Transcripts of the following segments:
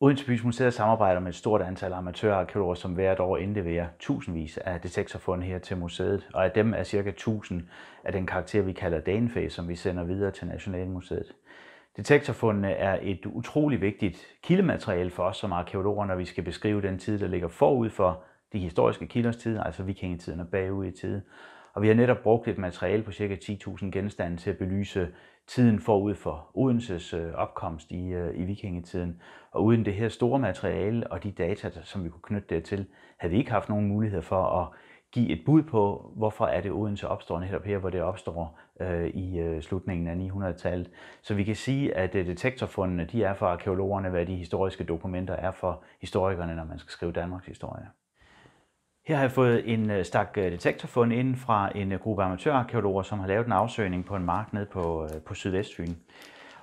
Odense Bys Museet samarbejder med et stort antal amatørarkeologer, som hvert år indleverer tusindvis af detektorfund her til museet, og af dem er cirka 1000 af den karakter, vi kalder Danefæs, som vi sender videre til Nationalmuseet. Detektorfundene er et utrolig vigtigt kildemateriale for os som arkeologer, når vi skal beskrive den tid, der ligger forud for de historiske kilders tid, altså vikingetiden og bagud i tiden, og vi har netop brugt et materiale på ca. 10.000 genstande til at belyse tiden forud for Odenses øh, opkomst i, øh, i vikingetiden. Og uden det her store materiale og de data, som vi kunne knytte dertil, havde vi ikke haft nogen mulighed for at give et bud på, hvorfor er det Odense opstår netop her, hvor det opstår øh, i øh, slutningen af 900-tallet. Så vi kan sige, at øh, detektorfundene de er for arkeologerne, hvad de historiske dokumenter er for historikerne, når man skal skrive Danmarks historie. Her har jeg fået en øh, stak øh, detektorfund ind fra en øh, gruppe amatørarkeologer, som har lavet en afsøgning på en mark nede på, på Sydvestfyn.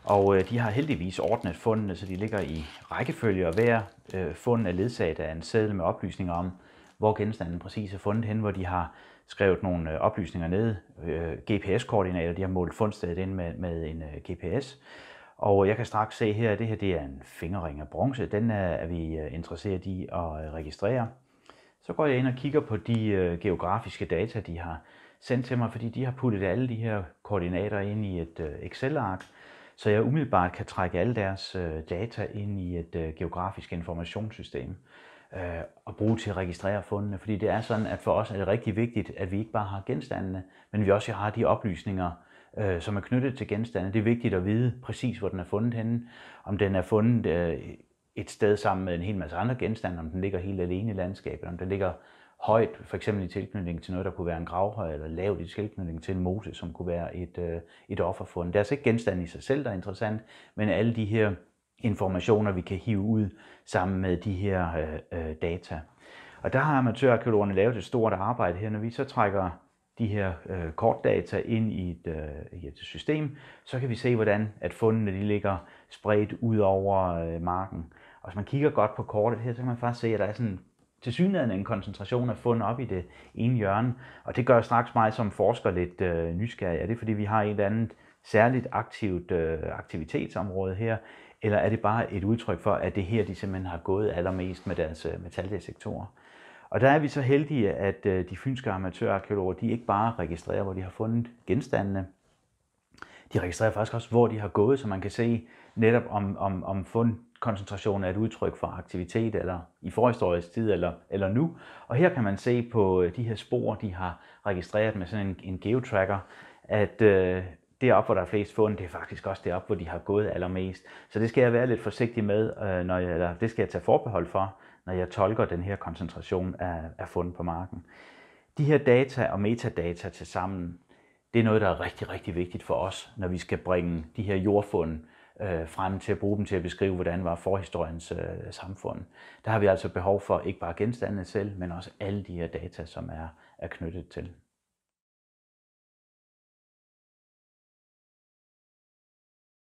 Og de har heldigvis ordnet fundene, så de ligger i rækkefølge, og hver fund er ledsaget af en seddel med oplysninger om, hvor genstanden præcis er fundet hen, hvor de har skrevet nogle oplysninger ned, GPS-koordinater, de har målt fundstedet ind med, med en GPS. Og jeg kan straks se her, at det her det er en fingerring af bronze. Den er vi interesseret i at registrere. Så går jeg ind og kigger på de øh, geografiske data, de har sendt til mig, fordi de har puttet alle de her koordinater ind i et øh, Excel-ark, så jeg umiddelbart kan trække alle deres øh, data ind i et øh, geografisk informationssystem øh, og bruge til at registrere fundene. Fordi det er sådan, at for os er det rigtig vigtigt, at vi ikke bare har genstandene, men vi også har de oplysninger, øh, som er knyttet til genstandene. Det er vigtigt at vide præcis, hvor den er fundet henne. Om den er fundet øh, et sted sammen med en hel masse andre genstande, om den ligger helt alene i landskabet, om den ligger højt, for eksempel i tilknytning til noget, der kunne være en gravhøj, eller lavt i tilknytning til en mose, som kunne være et, øh, et offerfund. Det er altså ikke genstanden i sig selv, der er interessant, men alle de her informationer, vi kan hive ud sammen med de her øh, øh data. Og der har amatørarkeologerne lavet et stort arbejde her, når vi så trækker de her øh, kortdata ind i et, øh, i et system, så kan vi se, hvordan at fundene de ligger spredt ud over øh, marken. Og hvis man kigger godt på kortet her, så kan man faktisk se, at der er sådan til synligheden en koncentration af fund op i det ene hjørne. Og det gør straks mig som forsker lidt øh, nysgerrig. Er det fordi, vi har et eller andet særligt aktivt øh, aktivitetsområde her, eller er det bare et udtryk for, at det her, de simpelthen har gået allermest med deres øh, metaldetektorer? Og der er vi så heldige, at øh, de fynske amatørarkeologer, de ikke bare registrerer, hvor de har fundet genstandene, de registrerer faktisk også, hvor de har gået, så man kan se netop om, om, om fundkoncentrationen er et udtryk for aktivitet eller i forhistorisk tid eller, eller nu. Og her kan man se på øh, de her spor, de har registreret med sådan en, en geotracker, at øh, op, hvor der er flest fund, det er faktisk også op, hvor de har gået allermest. Så det skal jeg være lidt forsigtig med, øh, når jeg, eller det skal jeg tage forbehold for, når jeg tolker den her koncentration af, af fund på marken. De her data og metadata til sammen, det er noget, der er rigtig, rigtig vigtigt for os, når vi skal bringe de her jordfund øh, frem til at bruge dem til at beskrive, hvordan var forhistoriens øh, samfund. Der har vi altså behov for ikke bare genstandene selv, men også alle de her data, som er, er knyttet til.